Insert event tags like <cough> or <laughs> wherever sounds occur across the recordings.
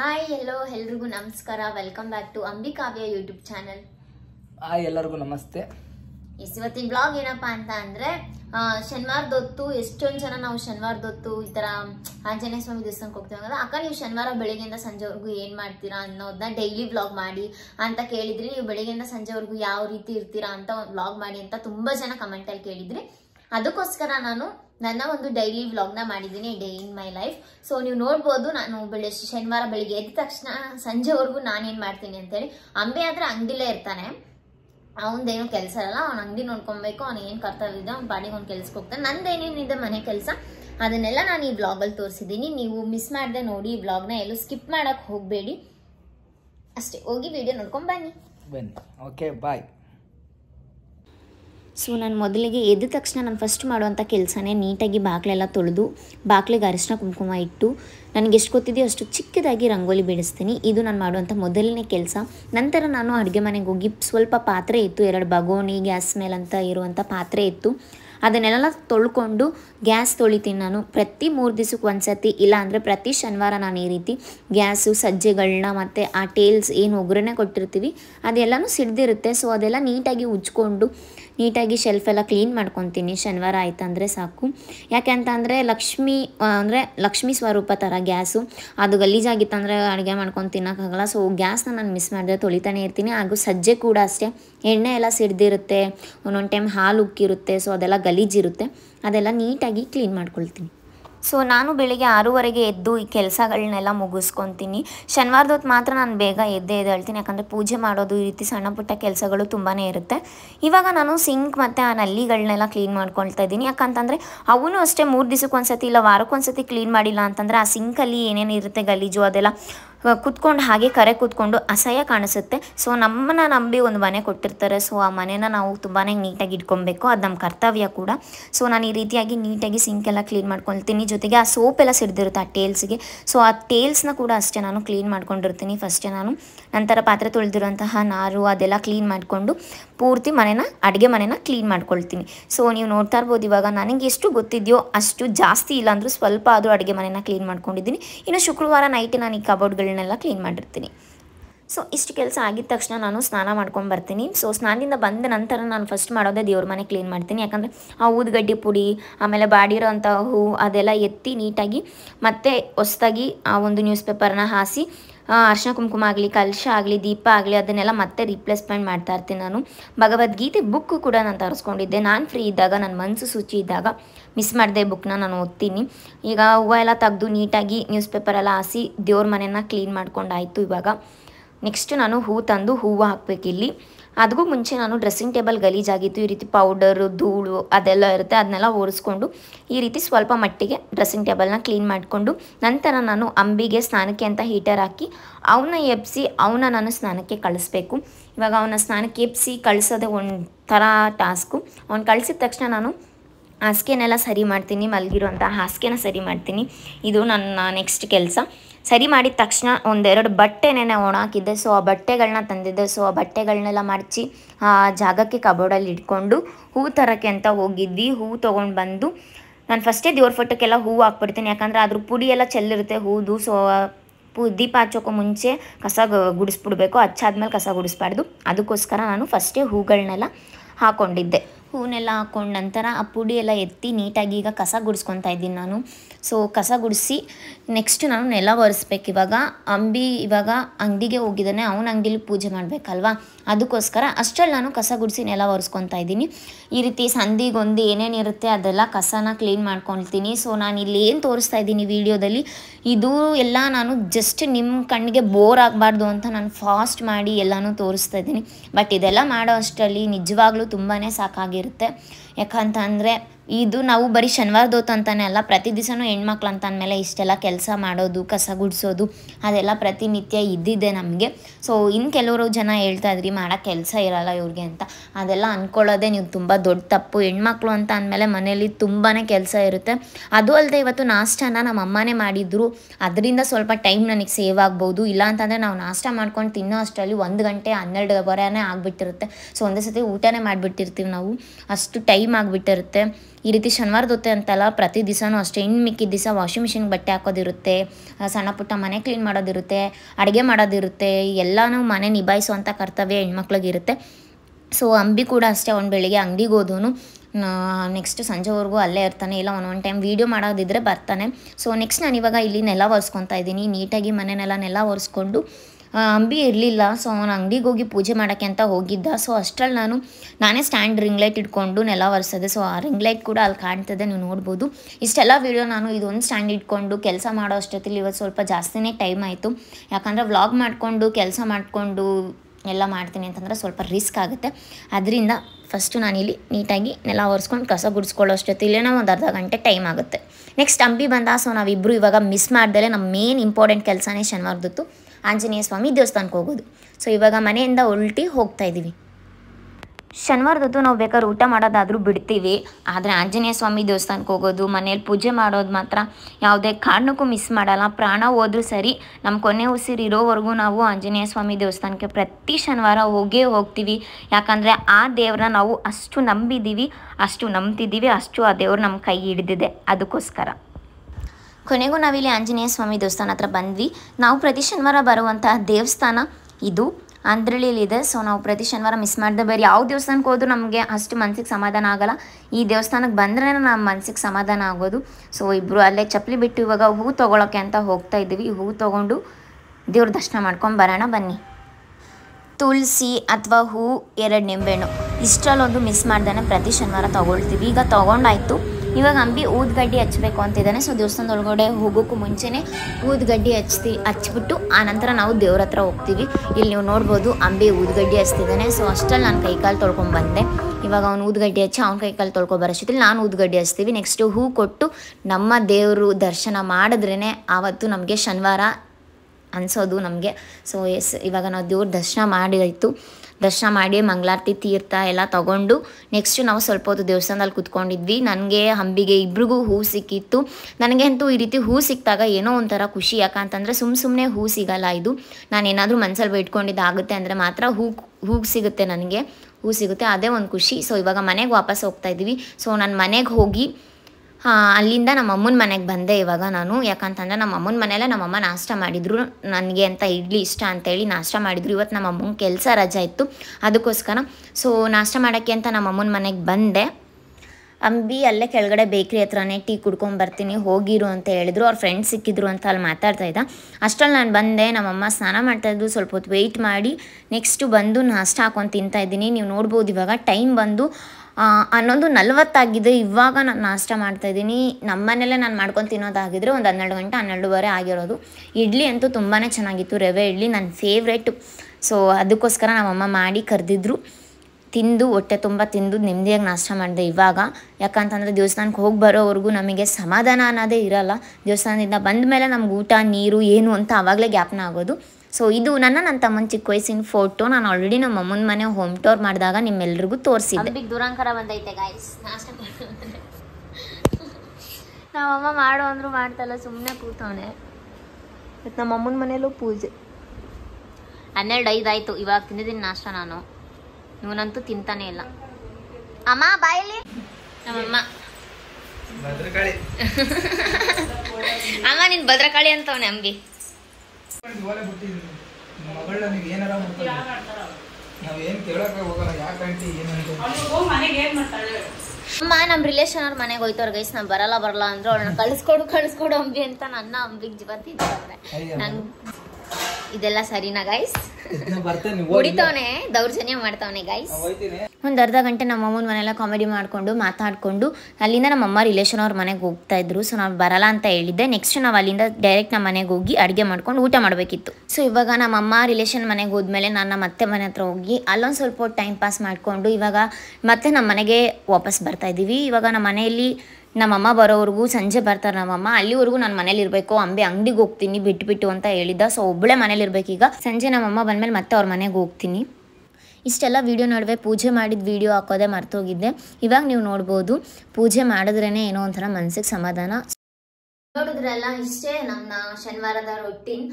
hi hello ಎಲ್ರಿಗೂ ನಮಸ್ಕಾರ welcome back to Ambikavya YouTube channel hi ಎಲ್ಲರಿಗೂ ನಮಸ್ತೆ ಇವತ್ತಿನ ಬ್ಲಾಗ್ ಏನಪ್ಪಾ ಅಂತ ಅಂದ್ರೆ ಶನಿವಾರದೊತ್ತು ಎಷ್ಟೊಂದು ಜನ ನಾವು ಶನಿವಾರದೊತ್ತು ಈ ತರ ಆಂಜನೇಯ ಸ್ವಾಮಿ ದೇವಸ್ಥಾನಕ್ಕೆ ಹೋಗ್ತೀವಿ ಅಕ್ಕ ನೀವು ಶನಿವಾರ ಬೆಳಿಗ್ಗೆಯಿಂದ ಸಂಜೆವರೆಗೂ ಏನ್ ಮಾಡ್ತೀರಾ ಅನ್ನೋದನ್ನ ಡೈಲಿ ಬ್ಲಾಗ್ ಮಾಡಿ ಅಂತ ಕೇಳಿದ್ರಿ ನೀವು ಬೆಳಿಗ್ಗೆಯಿಂದ ಸಂಜೆವರೆಗೂ ಯಾವ ರೀತಿ ಇರ್ತೀರಾ ಅಂತ ಬ್ಲಾಗ್ ಮಾಡಿ ಅಂತ ತುಂಬಾ ಜನ ಕಮೆಂಟ್ ಅಲ್ಲಿ ಕೇಳಿದ್ರಿ ಅದಕ್ಕೋಸ್ಕರ ನಾನು ನನ್ನ ಒಂದು ಡೈಲಿ ವ್ಲಾಗ್ನ ಮಾಡಿದ್ದೀನಿ day in my life so ನೀವು ನೋಡ್ಬೋದು ನಾನು ಬೆಳೆ ಶನಿವಾರ ಬೆಳಿಗ್ಗೆ ಎದ್ದ ತಕ್ಷಣ ಸಂಜೆವರೆಗೂ ನಾನೇನು ಮಾಡ್ತೀನಿ ಅಂತೇಳಿ ಅಂಬೆ ಆದರೆ ಅಂಗಡಿಲೇ ಇರ್ತಾನೆ ಅವನದೇನು ಕೆಲಸ ಅಲ್ಲ ಅವ್ನು ಅಂಗಡಿ ನೋಡ್ಕೊಬೇಕು ಅವ್ನು ಏನು ಕರ್ತವ್ಯ ಇದೆ ಅವ್ನ ಬಾಡಿಗೆ ಒಂದು ಕೆಲ್ಸಕ್ಕೆ ಹೋಗ್ತಾನೆ ನಂದೇನೇನಿದೆ ಮನೆ ಕೆಲಸ ಅದನ್ನೆಲ್ಲ ನಾನು ಈ ವ್ಲಾಗಲ್ಲಿ ತೋರಿಸಿದ್ದೀನಿ ನೀವು ಮಿಸ್ ಮಾಡದೆ ನೋಡಿ ಈ ವ್ಲಾಗ್ನ ಎಲ್ಲೂ ಸ್ಕಿಪ್ ಮಾಡೋಕ್ಕೆ ಹೋಗಬೇಡಿ ಅಷ್ಟೇ ಹೋಗಿ ವಿಡಿಯೋ ನೋಡ್ಕೊಂಡು ಬನ್ನಿ ಬನ್ನಿ ಓಕೆ ಬಾಯ್ ಸೊ ನಾನು ಮೊದಲಿಗೆ ಎದ್ದ ತಕ್ಷಣ ನಾನು ಫಸ್ಟ್ ಮಾಡುವಂಥ ಕೆಲಸನೇ ನೀಟಾಗಿ ಬಾಗಿಲೆಲ್ಲ ತೊಳೆದು ಬಾಗಿಲಿಗೆ ಅರಿಶಿನ ಕುಂಕುಮ ಇಟ್ಟು ನನಗೆ ಎಷ್ಟು ಗೊತ್ತಿದೆಯೋ ಅಷ್ಟು ಚಿಕ್ಕದಾಗಿ ರಂಗೋಲಿ ಬಿಡಿಸ್ತೀನಿ ಇದು ನಾನು ಮಾಡುವಂಥ ಮೊದಲನೇ ಕೆಲಸ ನಂತರ ನಾನು ಅಡುಗೆ ಮನೆಗೆ ಹೋಗಿ ಸ್ವಲ್ಪ ಪಾತ್ರೆ ಇತ್ತು ಎರಡು ಬಗೋಣಿ ಗ್ಯಾಸ್ ಮೇಲೆ ಅಂತ ಇರುವಂಥ ಪಾತ್ರೆ ಇತ್ತು ಅದನ್ನೆಲ್ಲ ತೊಳ್ಕೊಂಡು ಗ್ಯಾಸ್ ತೊಳಿತೀನಿ ನಾನು ಪ್ರತಿ ಮೂರು ದಿವಸಕ್ಕೆ ಒಂದು ಇಲ್ಲ ಅಂದರೆ ಪ್ರತಿ ಶನಿವಾರ ನಾನು ಈ ರೀತಿ ಗ್ಯಾಸು ಸಜ್ಜೆಗಳನ್ನ ಮತ್ತು ಆ ಟೇಲ್ಸ್ ಏನು ಒಗ್ಗರಣೆ ಕೊಟ್ಟಿರ್ತೀವಿ ಅದೆಲ್ಲನೂ ಸಿಡ್ದಿರುತ್ತೆ ಸೊ ಅದೆಲ್ಲ ನೀಟಾಗಿ ಉಜ್ಕೊಂಡು ನೀಟಾಗಿ ಶೆಲ್ಫ್ ಕ್ಲೀನ್ ಮಾಡ್ಕೊತೀನಿ ಶನಿವಾರ ಆಯ್ತಂದರೆ ಸಾಕು ಯಾಕೆ ಅಂತ ಅಂದರೆ ಲಕ್ಷ್ಮಿ ಅಂದರೆ ಲಕ್ಷ್ಮಿ ಸ್ವರೂಪ ಥರ ಗ್ಯಾಸು ಅದು ಗಲೀಜಾಗಿತ್ತಂದರೆ ಅಡುಗೆ ಮಾಡ್ಕೊಂಡು ತಿನ್ನೋಕ್ಕಾಗಲ್ಲ ಸೊ ಗ್ಯಾಸ್ನ ನಾನು ಮಿಸ್ ಮಾಡಿದೆ ತೊಳಿತಾನೆ ಇರ್ತೀನಿ ಹಾಗೂ ಸಜ್ಜೆ ಕೂಡ ಅಷ್ಟೇ ಎಣ್ಣೆ ಎಲ್ಲ ಸಿಡ್ದಿರುತ್ತೆ ಒಂದೊಂದು ಟೈಮ್ ಹಾಲು ಉಕ್ಕಿರುತ್ತೆ ಸೊ ಅದೆಲ್ಲ ಗಲೀಜಿರುತ್ತೆ ಅದೆಲ್ಲ ನೀಟಾಗಿ ಕ್ಲೀನ್ ಮಾಡ್ಕೊಳ್ತೀನಿ ಸೊ ನಾನು ಬೆಳಿಗ್ಗೆ ಆರೂವರೆಗೆ ಎದ್ದು ಈ ಕೆಲಸಗಳನ್ನೆಲ್ಲ ಮುಗಿಸ್ಕೊತೀನಿ ಶನಿವಾರದ ಹೊತ್ತು ಮಾತ್ರ ನಾನು ಬೇಗ ಎದ್ದೇ ಎದ್ದೇಳ್ತೀನಿ ಯಾಕಂದರೆ ಪೂಜೆ ಮಾಡೋದು ಈ ರೀತಿ ಸಣ್ಣ ಪುಟ್ಟ ಕೆಲಸಗಳು ತುಂಬಾ ಇರುತ್ತೆ ಇವಾಗ ನಾನು ಸಿಂಕ್ ಮತ್ತು ಆ ನಲ್ಲಿಗಳನ್ನೆಲ್ಲ ಕ್ಲೀನ್ ಮಾಡ್ಕೊಳ್ತಾ ಇದ್ದೀನಿ ಯಾಕಂತಂದರೆ ಅವನು ಅಷ್ಟೇ ಮೂರು ದಿವಸಕ್ಕೊಂದ್ಸತಿ ಇಲ್ಲ ವಾರಕ್ಕೊಂದ್ಸತಿ ಕ್ಲೀನ್ ಮಾಡಿಲ್ಲ ಅಂತಂದರೆ ಆ ಸಿಂಕಲ್ಲಿ ಇರುತ್ತೆ ಗಲೀಜು ಅದೆಲ್ಲ ಕುತ್ಕೊಂಡು ಹಾಗೆ ಕರೆ ಕೂತ್ಕೊಂಡು ಅಸಹ್ಯ ಕಾಣಿಸುತ್ತೆ ಸೊ ನಮ್ಮನ್ನ ನಂಬಿ ಒಂದು ಮನೆ ಕೊಟ್ಟಿರ್ತಾರೆ ಸೊ ಆ ಮನೆನ ನಾವು ತುಂಬಾ ನೀಟಾಗಿ ಇಟ್ಕೊಬೇಕು ಅದು ನಮ್ಮ ಕರ್ತವ್ಯ ಕೂಡ ಸೊ ನಾನು ಈ ರೀತಿಯಾಗಿ ನೀಟಾಗಿ ಸಿಂಕ್ ಎಲ್ಲ ಕ್ಲೀನ್ ಮಾಡ್ಕೊಳ್ತೀನಿ ಜೊತೆಗೆ ಆ ಸೋಪ್ ಎಲ್ಲ ಸಿಡ್ದಿರುತ್ತೆ ಆ ಟೇಲ್ಸ್ಗೆ ಸೊ ಆ ಟೇಲ್ಸ್ನ ಕೂಡ ಅಷ್ಟೇ ನಾನು ಕ್ಲೀನ್ ಮಾಡ್ಕೊಂಡಿರ್ತೀನಿ ಫಸ್ಟೇ ನಾನು ನಂತರ ಪಾತ್ರೆ ತೊಳೆದಿರುವಂತಹ ನಾರು ಅದೆಲ್ಲ ಕ್ಲೀನ್ ಮಾಡಿಕೊಂಡು ಪೂರ್ತಿ ಮನೆನ ಅಡುಗೆ ಮನೆನ ಕ್ಲೀನ್ ಮಾಡ್ಕೊಳ್ತೀನಿ ಸೊ ನೀವು ನೋಡ್ತಾ ಇರ್ಬೋದು ಇವಾಗ ನನಗೆ ಎಷ್ಟು ಗೊತ್ತಿದೆಯೋ ಅಷ್ಟು ಜಾಸ್ತಿ ಇಲ್ಲ ಅಂದರೂ ಸ್ವಲ್ಪ ಆದರೂ ಅಡುಗೆ ಮನೆನ ಕ್ಲೀನ್ ಮಾಡ್ಕೊಂಡಿದ್ದೀನಿ ಇನ್ನು ಶುಕ್ರವಾರ ನೈಟ್ ನಾನು ಈ ಕಬೋರ್ಡ್ಗಳನ್ನೆಲ್ಲ ಕ್ಲೀನ್ ಮಾಡಿರ್ತೀನಿ ಸೊ ಇಷ್ಟು ಕೆಲಸ ಆಗಿದ ತಕ್ಷಣ ನಾನು ಸ್ನಾನ ಮಾಡ್ಕೊಂಡು ಬರ್ತೀನಿ ಸೊ ಸ್ನಾನದಿಂದ ಬಂದ ನಂತರ ನಾನು ಫಸ್ಟ್ ಮಾಡೋದೇ ದೇವ್ರ ಮನೆ ಕ್ಲೀನ್ ಮಾಡ್ತೀನಿ ಯಾಕಂದರೆ ಆ ಊದ್ಗಡ್ಡಿ ಪುಡಿ ಆಮೇಲೆ ಬಾಡಿರೋ ಅಂಥ ಹೂ ಅದೆಲ್ಲ ಎತ್ತಿ ನೀಟಾಗಿ ಮತ್ತೆ ಹೊಸ್ದಾಗಿ ಆ ಒಂದು ನ್ಯೂಸ್ ಪೇಪರ್ನ ಹಾಸಿ ಅರ್ಶಿನ ಕುಂಕುಮ ಆಗಲಿ ಕಲಶ ಆಗಲಿ ದೀಪ ಆಗಲಿ ಅದನ್ನೆಲ್ಲ ಮತ್ತೆ ರಿಪ್ಲೇಸ್ಮೆಂಟ್ ಮಾಡ್ತಾ ಇರ್ತೀನಿ ನಾನು ಭಗವದ್ಗೀತೆ ಬುಕ್ ಕೂಡ ನಾನು ತರಿಸ್ಕೊಂಡಿದ್ದೆ ನಾನು ಫ್ರೀ ಇದ್ದಾಗ ನನ್ನ ಮನಸ್ಸು ಸೂಚಿ ಇದ್ದಾಗ ಮಿಸ್ ಮಾಡಿದೆ ಬುಕ್ನ ನಾನು ಓದ್ತೀನಿ ಈಗ ಹೂವು ಎಲ್ಲ ತೆಗೆದು ನೀಟಾಗಿ ನ್ಯೂಸ್ ಪೇಪರೆಲ್ಲ ಹಾಸಿ ದೇವ್ರ ಮನೆಯನ್ನು ಕ್ಲೀನ್ ಮಾಡ್ಕೊಂಡಾಯಿತು ಇವಾಗ ನೆಕ್ಸ್ಟ್ ನಾನು ಹೂ ತಂದು ಹೂವು ಹಾಕಬೇಕಿಲ್ಲಿ ಅದಕ್ಕೂ ಮುಂಚೆ ನಾನು ಡ್ರೆಸ್ಸಿಂಗ್ ಟೇಬಲ್ ಗಲೀಜಾಗಿತ್ತು ಈ ರೀತಿ ಪೌಡರು ಧೂಳು ಅದೆಲ್ಲ ಇರುತ್ತೆ ಅದನ್ನೆಲ್ಲ ಒರೆಸ್ಕೊಂಡು ಈ ರೀತಿ ಸ್ವಲ್ಪ ಮಟ್ಟಿಗೆ ಡ್ರೆಸ್ಸಿಂಗ್ ಟೇಬಲ್ನ ಕ್ಲೀನ್ ಮಾಡಿಕೊಂಡು ನಂತರ ನಾನು ಅಂಬಿಗೆ ಸ್ನಾನಕ್ಕೆ ಅಂತ ಹೀಟರ್ ಹಾಕಿ ಅವನ್ನ ಎಪ್ಸಿ ಅವನ್ನ ನಾನು ಸ್ನಾನಕ್ಕೆ ಕಳಿಸ್ಬೇಕು ಇವಾಗ ಅವನ ಸ್ನಾನಕ್ಕೆ ಎಪ್ಸಿ ಕಳಿಸೋದೇ ಒಂಥರ ಟಾಸ್ಕು ಅವ್ನು ಕಳಿಸಿದ ತಕ್ಷಣ ನಾನು ಹಾಸಿಗೆನೆಲ್ಲ ಸರಿ ಮಾಡ್ತೀನಿ ಮಲಗಿರುವಂಥ ಹಾಸಿಗೆನ ಸರಿ ಮಾಡ್ತೀನಿ ಇದು ನನ್ನ ನೆಕ್ಸ್ಟ್ ಕೆಲಸ ಸರಿ ಮಾಡಿದ ತಕ್ಷಣ ಒಂದೆರಡು ಬಟ್ಟೆನೇ ಹಾಕಿದ್ದೆ ಸೊ ಆ ಬಟ್ಟೆಗಳನ್ನ ತಂದಿದ್ದೆ ಸೊ ಆ ಬಟ್ಟೆಗಳನ್ನೆಲ್ಲ ಮಡಚಿ ಆ ಜಾಗಕ್ಕೆ ಕಬೋರ್ಡಲ್ಲಿ ಇಟ್ಕೊಂಡು ಹೂ ತರೋಕ್ಕೆ ಅಂತ ಹೋಗಿದ್ವಿ ಹೂ ತೊಗೊಂಡು ಬಂದು ನಾನು ಫಸ್ಟೇ ದೇವ್ರ ಫೋಟೋಕ್ಕೆಲ್ಲ ಹೂವು ಹಾಕ್ಬಿಡ್ತೀನಿ ಯಾಕಂದರೆ ಅದ್ರ ಪುಡಿ ಎಲ್ಲ ಚೆಲ್ಲಿರುತ್ತೆ ಹೂದು ಸೊ ಪು ದೀಪ ಹಚ್ಚೋಕೆ ಮುಂಚೆ ಕಸ ಗುಡಿಸ್ಬಿಡ್ಬೇಕು ಹಚ್ಚಾದ್ಮೇಲೆ ಕಸ ಗುಡಿಸ್ಬಾರ್ದು ಅದಕ್ಕೋಸ್ಕರ ನಾನು ಫಸ್ಟೇ ಹೂಗಳನ್ನೆಲ್ಲ ಹಾಕ್ಕೊಂಡಿದ್ದೆ ಹೂನೆಲ್ಲ ಹಾಕೊಂಡ ನಂತರ ಆ ಪುಡಿ ಎಲ್ಲ ಎತ್ತಿ ನೀಟಾಗಿ ಈಗ ಕಸ ಗುಡಿಸ್ಕೊತಾ ಇದ್ದೀನಿ ನಾನು ಸೊ ಕಸ ಗುಡಿಸಿ ನೆಕ್ಸ್ಟ್ ನಾನು ನೆಲ ಒರೆಸ್ಬೇಕು ಇವಾಗ ಅಂಬಿ ಇವಾಗ ಅಂಗಡಿಗೆ ಹೋಗಿದ್ದಾನೆ ಅವನ ಅಂಗಡಿಲಿ ಪೂಜೆ ಮಾಡಬೇಕಲ್ವಾ ಅದಕ್ಕೋಸ್ಕರ ಅಷ್ಟರಲ್ಲಿ ನಾನು ಕಸ ಗುಡಿಸಿ ನೆಲ ಒರೆಸ್ಕೊತಾ ಇದ್ದೀನಿ ಈ ರೀತಿ ಸಂದಿಗೊಂದು ಇರುತ್ತೆ ಅದೆಲ್ಲ ಕಸನ ಕ್ಲೀನ್ ಮಾಡ್ಕೊಳ್ತೀನಿ ಸೊ ನಾನು ಇಲ್ಲಿ ಏನು ತೋರಿಸ್ತಾ ಇದ್ದೀನಿ ವೀಡಿಯೋದಲ್ಲಿ ಇದು ಎಲ್ಲ ನಾನು ಜಸ್ಟ್ ನಿಮ್ಮ ಕಣ್ಣಿಗೆ ಬೋರ್ ಆಗಬಾರ್ದು ಅಂತ ನಾನು ಫಾಸ್ಟ್ ಮಾಡಿ ಎಲ್ಲನೂ ತೋರಿಸ್ತಾ ಇದ್ದೀನಿ ಬಟ್ ಇದೆಲ್ಲ ಮಾಡೋ ಅಷ್ಟರಲ್ಲಿ ನಿಜವಾಗ್ಲೂ ತುಂಬಾ ಸಾಕಾಗಿರುತ್ತೆ ಇರುತ್ತೆ ಯಾಕಂತ ಅಂದರೆ ಇದು ನಾವು ಬರೀ ಶನಿವಾರದೊತ್ತು ಅಂತಾನೆ ಅಲ್ಲ ಪ್ರತಿ ದಿವಸನೂ ಹೆಣ್ಮಕ್ಳು ಅಂತ ಅಂದಮೇಲೆ ಇಷ್ಟೆಲ್ಲ ಕೆಲಸ ಮಾಡೋದು ಕಸ ಗುಡಿಸೋದು ಅದೆಲ್ಲ ಪ್ರತಿನಿತ್ಯ ಇದ್ದಿದೆ ನಮಗೆ ಸೊ ಇನ್ನು ಕೆಲವರು ಜನ ಹೇಳ್ತಾ ಇದ್ರಿ ಮಾಡೋ ಕೆಲಸ ಇರಲ್ಲ ಇವ್ರಿಗೆ ಅಂತ ಅದೆಲ್ಲ ಅಂದ್ಕೊಳ್ಳೋದೇ ನೀವು ತುಂಬ ದೊಡ್ಡ ತಪ್ಪು ಹೆಣ್ಮಕ್ಳು ಅಂತ ಅಂದಮೇಲೆ ಮನೇಲಿ ತುಂಬಾ ಕೆಲಸ ಇರುತ್ತೆ ಅದು ಅಲ್ಲದೆ ಇವತ್ತು ನಾಷ್ಟನ ನಮ್ಮ ಅಮ್ಮನೇ ಮಾಡಿದ್ರು ಅದರಿಂದ ಸ್ವಲ್ಪ ಟೈಮ್ ನನಗೆ ಸೇವ್ ಆಗ್ಬೋದು ಇಲ್ಲ ಅಂತಂದರೆ ನಾವು ನಾಷ್ಟ ಮಾಡ್ಕೊಂಡು ತಿನ್ನೋ ಅಷ್ಟರಲ್ಲಿ ಒಂದು ಗಂಟೆ ಹನ್ನೆರಡು ಬರೋನೇ ಆಗಿಬಿಟ್ಟಿರುತ್ತೆ ಸೊ ಒಂದೇ ಸತಿ ಊಟನೇ ಮಾಡಿಬಿಟ್ಟಿರ್ತೀವಿ ನಾವು ಅಷ್ಟು ಟೈಮ್ ಆಗಿಬಿಟ್ಟಿರುತ್ತೆ ಈ ರೀತಿ ಶನಿವಾರದೊತ್ತೆ ಅಂತಲ್ಲ ಪ್ರತಿ ದಿವಸನೂ ಅಷ್ಟೇ ಇನ್ನು ಮಿಕ್ಕಿದ ದಿವಸ ವಾಷಿಂಗ್ ಮಿಷಿನ್ ಬಟ್ಟೆ ಹಾಕೋದಿರುತ್ತೆ ಸಣ್ಣ ಪುಟ್ಟ ಮನೆ ಕ್ಲೀನ್ ಮಾಡೋದಿರುತ್ತೆ ಅಡುಗೆ ಮಾಡೋದಿರುತ್ತೆ ಎಲ್ಲನೂ ಮನೆ ನಿಭಾಯಿಸುವಂಥ ಕರ್ತವ್ಯ ಹೆಣ್ಮಕ್ಳಿಗಿರುತ್ತೆ ಸೊ ಅಂಬಿ ಕೂಡ ಅಷ್ಟೇ ಒಂದು ಬೆಳಿಗ್ಗೆ ಅಂಗಡಿಗೆ ಹೋದೂ ನೆಕ್ಸ್ಟ್ ಸಂಜೆವರೆಗೂ ಅಲ್ಲೇ ಇರ್ತಾನೆ ಇಲ್ಲ ಒನ್ ಟೈಮ್ ವೀಡಿಯೋ ಮಾಡೋದಿದ್ರೆ ಬರ್ತಾನೆ ಸೊ ನೆಕ್ಸ್ಟ್ ನಾನು ಇವಾಗ ಇಲ್ಲಿ ನೆಲ ಒರೆಸ್ಕೊತಾ ಇದ್ದೀನಿ ನೀಟಾಗಿ ನೆಲ ನೆಲ ಒರೆಸ್ಕೊಂಡು ಅಂಬಿ ಇರಲಿಲ್ಲ ಸೊ ಅವನು ಅಂಗಡಿಗೆ ಹೋಗಿ ಪೂಜೆ ಮಾಡೋಕ್ಕೆ ಅಂತ ಹೋಗಿದ್ದ ಸೊ ಅಷ್ಟರಲ್ಲಿ ನಾನು ನಾನೇ ಸ್ಟ್ಯಾಂಡ್ ರಿಂಗ್ ಲೈಟ್ ಇಟ್ಕೊಂಡು ನೆಲ ಒರೆಸಿದೆ ಸೊ ಆ ರಿಂಗ್ ಲೈಟ್ ಕೂಡ ಅಲ್ಲಿ ಕಾಣ್ತದೆ ನೀವು ನೋಡ್ಬೋದು ಇಷ್ಟೆಲ್ಲ ವೀಡಿಯೋ ನಾನು ಇದೊಂದು ಸ್ಟ್ಯಾಂಡ್ ಇಟ್ಕೊಂಡು ಕೆಲಸ ಮಾಡೋ ಅಷ್ಟೊತ್ತಲ್ಲಿ ಇವತ್ತು ಸ್ವಲ್ಪ ಜಾಸ್ತಿನೇ ಟೈಮ್ ಆಯಿತು ಯಾಕಂದರೆ ವ್ಲಾಗ್ ಮಾಡಿಕೊಂಡು ಕೆಲಸ ಮಾಡಿಕೊಂಡು ಎಲ್ಲ ಮಾಡ್ತೀನಿ ಅಂತಂದರೆ ಸ್ವಲ್ಪ ರಿಸ್ಕ್ ಆಗುತ್ತೆ ಅದರಿಂದ ಫಸ್ಟು ನಾನಿಲ್ಲಿ ನೀಟಾಗಿ ನೆಲ ಒರೆಸ್ಕೊಂಡು ಕಸ ಗುಡಿಸ್ಕೊಳ್ಳೋ ಅಷ್ಟೊತ್ತಿಲ್ಲ ನಾವು ಒಂದು ಅರ್ಧ ಗಂಟೆ ಟೈಮ್ ಆಗುತ್ತೆ ನೆಕ್ಸ್ಟ್ ಅಂಬಿ ಬಂದ ಸೊ ನಾವಿಬ್ಬರು ಇವಾಗ ಮಿಸ್ ಮಾಡ್ದಲೇ ನಮ್ಮ ಮೇನ್ ಇಂಪಾರ್ಟೆಂಟ್ ಕೆಲಸನೇ ಶನಿವಾರದತ್ತು ಆಂಜನೇಯ ಸ್ವಾಮಿ ದೇವಸ್ಥಾನಕ್ಕೆ ಹೋಗೋದು ಸೊ ಇವಾಗ ಮನೆಯಿಂದ ಉಲ್ಟಿ ಹೋಗ್ತಾ ಇದ್ದೀವಿ ಶನಿವಾರದೊತ್ತು ನಾವು ಬೇಕಾದ್ರೆ ಊಟ ಮಾಡೋದಾದರೂ ಬಿಡ್ತೀವಿ ಆದರೆ ಆಂಜನೇಯ ಸ್ವಾಮಿ ದೇವಸ್ಥಾನಕ್ಕೆ ಹೋಗೋದು ಮನೇಲಿ ಪೂಜೆ ಮಾಡೋದು ಮಾತ್ರ ಯಾವುದೇ ಕಾರಣಕ್ಕೂ ಮಿಸ್ ಮಾಡಲ್ಲ ಪ್ರಾಣ ಹೋದರೂ ಸರಿ ನಮ್ಮ ಕೊನೆ ಉಸಿರು ಇರೋವರೆಗೂ ನಾವು ಆಂಜನೇಯ ಸ್ವಾಮಿ ದೇವಸ್ಥಾನಕ್ಕೆ ಪ್ರತಿ ಶನಿವಾರ ಹೋಗೇ ಹೋಗ್ತೀವಿ ಯಾಕಂದರೆ ಆ ದೇವ್ರನ್ನ ನಾವು ಅಷ್ಟು ನಂಬಿದ್ದೀವಿ ಅಷ್ಟು ನಂಬ್ತಿದ್ದೀವಿ ಅಷ್ಟು ಆ ದೇವ್ರು ನಮ್ಮ ಕೈ ಹಿಡಿದಿದೆ ಅದಕ್ಕೋಸ್ಕರ ಕೊನೆಗೂ ನಾವಿಲ್ಲಿ ಆಂಜನೇಯ ಸ್ವಾಮಿ ದೇವಸ್ಥಾನ ಹತ್ರ ಬಂದ್ವಿ ನಾವು ಪ್ರತಿ ಶನಿವಾರ ಬರುವಂತಹ ದೇವಸ್ಥಾನ ಇದು ಇದೆ ಸೊ ನಾವು ಪ್ರತಿ ಶನಿವಾರ ಮಿಸ್ ಮಾಡಿದೆ ಬೇರೆ ಯಾವ ದೇವಸ್ಥಾನಕ್ಕೆ ಹೋದ್ರೂ ನಮಗೆ ಅಷ್ಟು ಮನಸ್ಸಿಗೆ ಸಮಾಧಾನ ಆಗಲ್ಲ ಈ ದೇವಸ್ಥಾನಕ್ಕೆ ಬಂದ್ರೇ ನಮ್ಮ ಮನಸ್ಸಿಗೆ ಸಮಾಧಾನ ಆಗೋದು ಸೊ ಇಬ್ಬರು ಅಲ್ಲೇ ಚಪ್ಪಲಿ ಬಿಟ್ಟು ಇವಾಗ ಹೂ ತೊಗೊಳಕ್ಕೆ ಅಂತ ಹೋಗ್ತಾ ಇದ್ದೀವಿ ಹೂವು ತೊಗೊಂಡು ದೇವ್ರ ದರ್ಶನ ಮಾಡ್ಕೊಂಡು ಬರೋಣ ಬನ್ನಿ ತುಳಸಿ ಅಥವಾ ಹೂ ಎರಡು ನಿಂಬೆಹಣ್ಣು ಇಷ್ಟಲ್ಲೊಂದು ಮಿಸ್ ಮಾಡ್ದೇ ಪ್ರತಿ ಶನಿವಾರ ತೊಗೊಳ್ತೀವಿ ಈಗ ತೊಗೊಂಡಾಯ್ತು ಇವಾಗ ಅಂಬಿ ಊದ್ಗಡ್ಡಿ ಹಚ್ಚಬೇಕು ಅಂತಿದ್ದಾನೆ ಸೊ ದೇವಸ್ಥಾನದೊಳಗಡೆ ಹೋಗೋಕ್ಕೂ ಮುಂಚೆನೇ ಊದ್ಗಡ್ಡಿ ಹಚ್ತಿ ಹಚ್ಬಿಟ್ಟು ಆ ನಂತರ ನಾವು ದೇವ್ರ ಹತ್ರ ಹೋಗ್ತೀವಿ ಇಲ್ಲಿ ನೀವು ನೋಡ್ಬೋದು ಅಂಬಿ ಊದ್ಗಡ್ಡಿ ಹಚ್ತಿದ್ದಾನೆ ಸೊ ಅಷ್ಟಲ್ಲಿ ನಾನು ಕೈಕಾಲು ತೊಳ್ಕೊಂಡು ಬಂದೆ ಇವಾಗ ಅವನು ಊದ್ಗಡ್ಡಿ ಹಚ್ಚಿ ಅವ್ನ ಕೈಕಾಲು ತೊಳ್ಕೊಬರೋಷ್ಟೊತ್ತಿಗೆ ನಾನು ಊದ್ಗಡ್ಡಿ ಹಚ್ತೀವಿ ನೆಕ್ಸ್ಟು ಹೂ ಕೊಟ್ಟು ನಮ್ಮ ದೇವರು ದರ್ಶನ ಮಾಡಿದ್ರೇ ಆವತ್ತು ನಮಗೆ ಶನಿವಾರ ಅನಿಸೋದು ನಮಗೆ ಸೊ ಎಸ್ ಇವಾಗ ನಾವು ದೇವ್ರ ದರ್ಶನ ಮಾಡಿದಾಯಿತು ದರ್ಶನ ಮಾಡಿ ಮಂಗಳಾರತಿ ತೀರ್ಥ ಎಲ್ಲ ತಗೊಂಡು ನೆಕ್ಸ್ಟ್ ನಾವು ಸ್ವಲ್ಪ ಹೊತ್ತು ದೇವಸ್ಥಾನದಲ್ಲಿ ಕುತ್ಕೊಂಡಿದ್ವಿ ನನಗೆ ಹಂಬಿಗೆ ಇಬ್ರಿಗೂ ಹೂ ಸಿಕ್ಕಿತ್ತು ನನಗೆ ಅಂತೂ ಈ ರೀತಿ ಹೂ ಸಿಕ್ಕಿದಾಗ ಏನೋ ಒಂಥರ ಖುಷಿ ಯಾಕಂತಂದರೆ ಸುಮ್ಮ ಸುಮ್ಮನೆ ಹೂ ಸಿಗಲ್ಲ ಇದು ನಾನು ಏನಾದರೂ ಮನಸ್ಸಲ್ಲಿ ಬಿಟ್ಕೊಂಡಿದ್ದಾಗುತ್ತೆ ಅಂದರೆ ಮಾತ್ರ ಹೂ ಹೂ ಸಿಗುತ್ತೆ ನನಗೆ ಹೂ ಸಿಗುತ್ತೆ ಅದೇ ಒಂದು ಖುಷಿ ಸೊ ಇವಾಗ ಮನೆಗೆ ವಾಪಸ್ ಹೋಗ್ತಾ ಸೊ ನಾನು ಮನೆಗೆ ಹೋಗಿ ಅಲ್ಲಿಂದ ನಮ್ಮ ಅಮ್ಮನ ಮನೆಗೆ ಬಂದೆ ಇವಾಗ ನಾನು ಯಾಕಂತಂದರೆ ನಮ್ಮ ಅಮ್ಮನ ಮನೆಯಲ್ಲೇ ನಮ್ಮಮ್ಮ ನಾಷ್ಟ ಮಾಡಿದರು ನನಗೆ ಅಂತ ಇಡ್ಲಿ ಇಷ್ಟ ಅಂತೇಳಿ ನಾಷ್ಟ ಮಾಡಿದ್ರು ಇವತ್ತು ನಮ್ಮ ಅಮ್ಮನ ಕೆಲಸ ರಜೆ ಇತ್ತು ಅದಕ್ಕೋಸ್ಕರ ಸೊ ನಾಷ್ಟ ಮಾಡೋಕ್ಕೆ ಅಂತ ನಮ್ಮ ಅಮ್ಮನ ಮನೆಗೆ ಬಂದೆ ಅಂಬಿ ಅಲ್ಲೇ ಕೆಳಗಡೆ ಬೇಕ್ರಿ ಹತ್ರನೇ ಟೀ ಕುಡ್ಕೊಂಡು ಬರ್ತೀನಿ ಹೋಗಿರು ಅಂತ ಹೇಳಿದ್ರು ಅವ್ರ ಫ್ರೆಂಡ್ಸ್ ಸಿಕ್ಕಿದ್ರು ಅಂತ ಅಲ್ಲಿ ಮಾತಾಡ್ತಾ ಇದ್ದ ಅಷ್ಟರಲ್ಲಿ ನಾನು ಬಂದೆ ನಮ್ಮಮ್ಮ ಸ್ನಾನ ಮಾಡ್ತಾಯಿದ್ರು ಸ್ವಲ್ಪ ಹೊತ್ತು ವೆಯ್ಟ್ ಮಾಡಿ ನೆಕ್ಸ್ಟು ಬಂದು ನಾಷ್ಟ ಹಾಕೊಂಡು ತಿಂತಾ ಇದ್ದೀನಿ ನೀವು ನೋಡ್ಬೋದು ಇವಾಗ ಟೈಮ್ ಬಂದು ಅನ್ನೋದು ನಲ್ವತ್ತಾಗಿದೆ ಇವಾಗ ನಾನು ನಾಷ್ಟ ಮಾಡ್ತಾಯಿದ್ದೀನಿ ನಮ್ಮನೆಯಲ್ಲೇ ನಾನು ಮಾಡ್ಕೊಂಡು ತಿನ್ನೋದಾಗಿದ್ದರೆ ಒಂದು ಹನ್ನೆರಡು ಗಂಟೆ ಹನ್ನೆರಡುವರೆ ಆಗಿರೋದು ಇಡ್ಲಿ ಅಂತೂ ತುಂಬಾ ಚೆನ್ನಾಗಿತ್ತು ರವೆ ಇಡ್ಲಿ ನನ್ನ ಫೇವ್ರೇಟು ಸೊ ಅದಕ್ಕೋಸ್ಕರ ನಮ್ಮಮ್ಮ ಮಾಡಿ ಕರೆದಿದ್ರು ತಿಂದು ಹೊಟ್ಟೆ ತುಂಬ ತಿಂದು ನೆಮ್ಮದಿಯಾಗಿ ನಾಷ್ಟ ಮಾಡಿದೆ ಇವಾಗ ಯಾಕಂತಂದರೆ ದೇವಸ್ಥಾನಕ್ಕೆ ಹೋಗಿ ಬರೋವರೆಗೂ ನಮಗೆ ಸಮಾಧಾನ ಅನ್ನೋದೇ ಇರಲ್ಲ ದೇವಸ್ಥಾನದಿಂದ ಬಂದ ಮೇಲೆ ನಮ್ಗೆ ಊಟ ನೀರು ಏನು ಅಂತ ಆವಾಗಲೇ ಜ್ಞಾಪನ ಆಗೋದು ಸೊ ಇದು ನನ್ನ ನನ್ನ ತಮ್ಮನ ಚಿಕ್ಕ ವಯಸ್ಸಿನ ಫೋಟೋ ನಾನು ಆಲ್ರೆಡಿ ನಮ್ಮ ಅಮ್ಮನ ಮನೆ ಹೋಮ್ ಟೋರ್ ಮಾಡಿದಾಗ ನಿಮ್ಮೆಲ್ಲರಿಗೂ ತೋರಿಸಿದ್ದೆ ದುರಂಕರ ಬಂದೈತೆ ಗಾಯ್ಸ್ ನಾಷ್ಟ ನಮ್ಮಮ್ಮ ಮಾಡು ಅಂದ್ರು ಮಾಡ್ತಲ್ಲ ಸುಮ್ಮನೆ ಕೂತವನೆ ಮತ್ತು ನಮ್ಮ ಅಮ್ಮನ ಮನೆಯಲ್ಲೂ ಪೂಜೆ ಹನ್ನೆರಡು ಆಯ್ತು ಇವಾಗ ತಿಂದಿದ್ದೀನಿ ನಾಷ್ಟ ನಾನು ಇವನಂತೂ ತಿಂತಾನೆ ಇಲ್ಲ ಅಮ್ಮ ಬಾಯಲ್ಲಿ ನಮ್ಮಮ್ಮ <laughs> ಅಮ್ಮ ನೀನು ಭದ್ರಕಾಳಿ ಅಂತವನೆ ಅಂಬಿ ಅಮ್ಮ ನಮ್ ರಿಲೇಷನ್ ಅವ್ರ ಮನೆಗೆ ಹೋಯ್ತವ್ರ ಗೈಸ್ ನಾನು ಬರಲ್ಲ ಬರಲ್ಲ ಅಂದ್ರೆ ಅವ್ಳನ್ನ ಕಳಿಸ್ಕೊಡು ಕಳ್ಸ್ಕೊಡು ಅಂಬಿ ಅಂತ ನನ್ನ ಅಂಬಿಗ್ ಜೀವತ್ತಿದ್ದವ್ರೆ ನಂಗೆ ಇದೆಲ್ಲ ಸರಿನಾ ಗೈಸ್ ಹೊಡಿತವನೆ ದೌರ್ಜನ್ಯ ಮಾಡ್ತಾವನೆ ಗೈಸ್ ಒಂದು ಅರ್ಧ ಗಂಟೆ ನಮ್ಮ ಅಮ್ಮನ ಮನೆಯೆಲ್ಲ ಕಾಮಿಡಿ ಮಾಡಿಕೊಂಡು ಮಾತಾಡಿಕೊಂಡು ಅಲ್ಲಿಂದ ನಮ್ಮ ಅಮ್ಮ ರಿಲೇಷನ್ ಅವ್ರ ಮನೆಗೆ ಹೋಗ್ತಾ ಇದ್ರು ಸೊ ನಾವು ಬರಲ್ಲ ಅಂತ ಹೇಳಿದ್ದೆ ನೆಕ್ಸ್ಟ್ ನಾವು ಅಲ್ಲಿಂದ ಡೈರೆಕ್ಟ್ ನಮ್ಮ ಮನೆಗೆ ಹೋಗಿ ಅಡುಗೆ ಮಾಡ್ಕೊಂಡು ಊಟ ಮಾಡಬೇಕಿತ್ತು ಸೊ ಇವಾಗ ನಮ್ಮ ಅಮ್ಮ ರಿಲೇಷನ್ ಮನೆಗೆ ಹೋದ್ಮೇಲೆ ನಾನು ನಮ್ಮ ಅತ್ತೆ ಮನೆ ಹತ್ರ ಹೋಗಿ ಅಲ್ಲೊಂದು ಸ್ವಲ್ಪ ಟೈಮ್ ಪಾಸ್ ಮಾಡಿಕೊಂಡು ಇವಾಗ ಮತ್ತೆ ನಮ್ಮ ಮನೆಗೆ ವಾಪಸ್ ಬರ್ತಾ ಇದ್ದೀವಿ ಇವಾಗ ನಮ್ಮ ಮನೆಯಲ್ಲಿ ನಮ್ಮಮ್ಮ ಬರೋವರೆಗೂ ಸಂಜೆ ಬರ್ತಾರೆ ನಮ್ಮಮ್ಮ ಅಲ್ಲಿವರೆಗೂ ನಾನು ಮನೇಲಿ ಇರಬೇಕು ಅಂಬೆ ಅಂಗಡಿಗೆ ಹೋಗ್ತೀನಿ ಬಿಟ್ಟು ಅಂತ ಹೇಳಿದ್ದ ಸೊ ಒಬ್ಬಳೇ ಮನೇಲಿ ಇರಬೇಕೀಗ ಸಂಜೆ ನಮ್ಮಮ್ಮ ಬಂದಮೇಲೆ ಮತ್ತೆ ಅವ್ರ ಮನೆಗೆ ಹೋಗ್ತೀನಿ ಇಷ್ಟೆಲ್ಲ ವೀಡಿಯೋ ನಡುವೆ ಪೂಜೆ ಮಾಡಿದ ವೀಡಿಯೋ ಹಾಕೋದೇ ಮರ್ತೋಗಿದ್ದೆ ಇವಾಗ ನೀವು ನೋಡ್ಬೋದು ಪೂಜೆ ಮಾಡಿದ್ರೇ ಏನೋ ಒಂಥರ ಮನಸ್ಸಿಗೆ ಸಮಾಧಾನ ನೋಡಿದ್ರಲ್ಲ ಇಷ್ಟೇ ನಮ್ಮ ಶನಿವಾರದ ರೊಟ್ಟಿನ್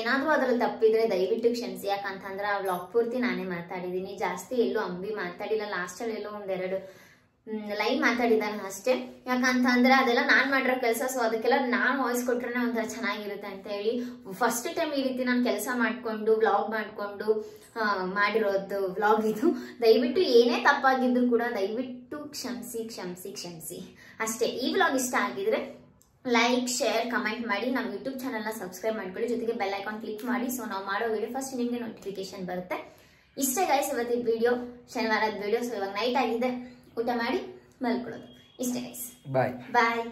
ಏನಾದರೂ ಅದರಲ್ಲಿ ತಪ್ಪಿದ್ರೆ ದಯವಿಟ್ಟು ಕ್ಷಮಿಸಿ ಯಾಕಂತಂದ್ರೆ ಆ ವ್ಲಾಗ್ ಪೂರ್ತಿ ನಾನೇ ಮಾತಾಡಿದ್ದೀನಿ ಜಾಸ್ತಿ ಎಲ್ಲೂ ಅಂಬಿ ಮಾತಾಡಿಲ್ಲ ಲಾಸ್ಟಲ್ಲಿ ಎಲ್ಲೋ ಒಂದೆರಡು ಲೈನ್ ಮಾತಾಡಿದಾನ ಅಷ್ಟೇ ಯಾಕಂತ ಅಂದ್ರೆ ಅದೆಲ್ಲ ನಾನು ಮಾಡಿರೋ ಕೆಲಸ ಸೊ ಅದಕ್ಕೆಲ್ಲ ನಾನು ವಾಯ್ಸ್ ಕೊಟ್ರೆ ಒಂಥರ ಚೆನ್ನಾಗಿರುತ್ತೆ ಅಂತ ಹೇಳಿ ಫಸ್ಟ್ ಟೈಮ್ ಈ ರೀತಿ ನಾನು ಕೆಲಸ ಮಾಡಿಕೊಂಡು ವ್ಲಾಗ್ ಮಾಡಿಕೊಂಡು ಮಾಡಿರೋದು ವ್ಲಾಗ್ ಇದು ದಯವಿಟ್ಟು ಏನೇ ತಪ್ಪಾಗಿದ್ರು ಕೂಡ ದಯವಿಟ್ಟು ಕ್ಷಮಿಸಿ ಕ್ಷಮಿಸಿ ಕ್ಷಮಿಸಿ ಅಷ್ಟೇ ಈ ವ್ಲಾಗ್ ಇಷ್ಟ ಆಗಿದ್ರೆ ಲೈಕ್ ಶೇರ್ ಕಮೆಂಟ್ ಮಾಡಿ ನಮ್ಮ ಯೂಟ್ಯೂಬ್ ಚಾನಲ್ನ ಸಬ್ಸ್ಕ್ರೈಬ್ ಮಾಡ್ಕೊಳ್ಳಿ ಜೊತೆಗೆ ಬೆಲ್ ಐಕಾನ್ ಕ್ಲಿಕ್ ಮಾಡಿ ಸೊ ನಾವು ಮಾಡೋ ವೀಡಿಯೋ ಫಸ್ಟ್ ನಿಮಗೆ ನೋಟಿಫಿಕೇಶನ್ ಬರುತ್ತೆ ಇಷ್ಟೇ ಗಾಯ್ಸ್ ಇವತ್ತಿನ ವಿಡಿಯೋ ಶನಿವಾರದ ವಿಡಿಯೋ ಸೊ ಇವಾಗ ನೈಟ್ ಆಗಿದೆ ಊಟ ಮಾಡಿ ಮಲ್ಕೊಳ್ಳೋದು ಇಷ್ಟೇ ಬಾಯ್ ಬಾಯ್